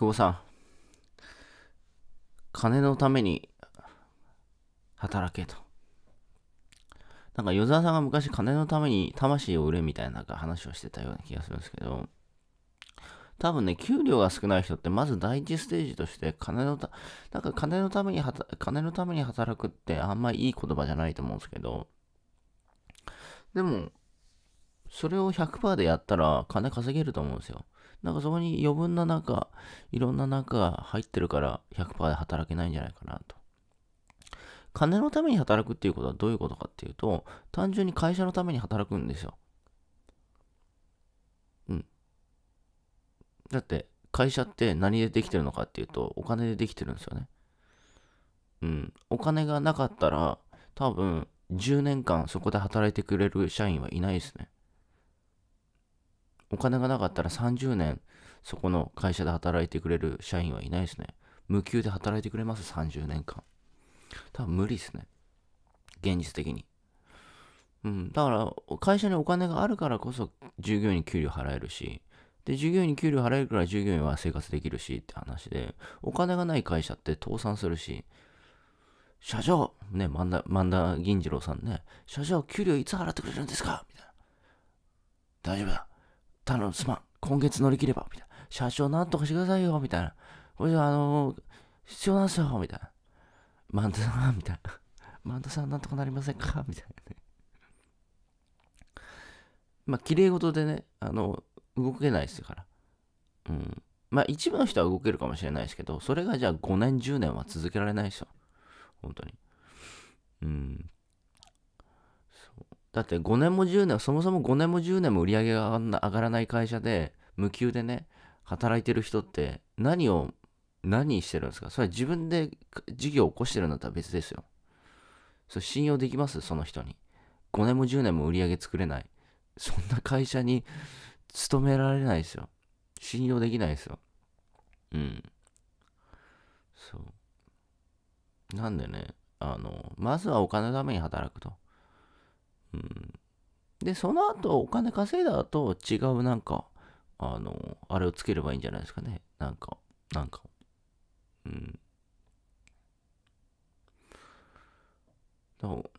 久保さん、金のために働けと。なんか、与沢さんが昔金のために魂を売れみたいな話をしてたような気がするんですけど、多分ね、給料が少ない人ってまず第一ステージとして金のた、なんか金のために金のために働くってあんまいい言葉じゃないと思うんですけど、でも、それを100%でやったら金稼げると思うんですよ。なんかそこに余分な中、いろんな中が入ってるから100%で働けないんじゃないかなと。金のために働くっていうことはどういうことかっていうと、単純に会社のために働くんですよ。うん。だって、会社って何でできてるのかっていうと、お金でできてるんですよね。うん。お金がなかったら、多分、10年間そこで働いてくれる社員はいないですね。お金がなかったら30年そこの会社で働いてくれる社員はいないですね。無給で働いてくれます30年間。多分無理ですね。現実的に。うん。だから、会社にお金があるからこそ従業員に給料払えるし、で、従業員に給料払えるから従業員は生活できるしって話で、お金がない会社って倒産するし、社長ね、万田、銀次郎さんね、社長、給料いつ払ってくれるんですかみたいな。大丈夫だ。頼む、すまん。今月乗り切れば、みたいな。社長なんとかしてくださいよ、みたいな。これじゃあのー、必要なんすよ、みたいな。マンタさん、みたいな。マンタさんなんとかなりませんかみたいなね。まあ、綺麗事でね、あの、動けないですから。うん。まあ、一部の人は動けるかもしれないですけど、それがじゃあ5年、10年は続けられないですよ。本当に。うん。だって5年も10年、そもそも5年も10年も売り上げが上がらない会社で、無給でね、働いてる人って何を、何してるんですかそれは自分で事業を起こしてるんだったら別ですよ。それ信用できますその人に。5年も10年も売り上げ作れない。そんな会社に勤められないですよ。信用できないですよ。うん。そう。なんでね、あの、まずはお金のために働くと。うん、でその後お金稼いだ後違うなんかあのあれをつければいいんじゃないですかねなんかなんかうん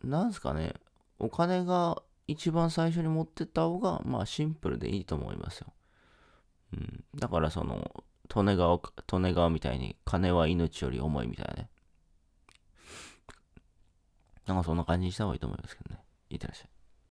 なんすかねお金が一番最初に持ってった方がまあシンプルでいいと思いますよ、うん、だからその利根川利根川みたいに金は命より重いみたいなねなんかそんな感じにした方がいいと思いますけどねいってらっしゃい。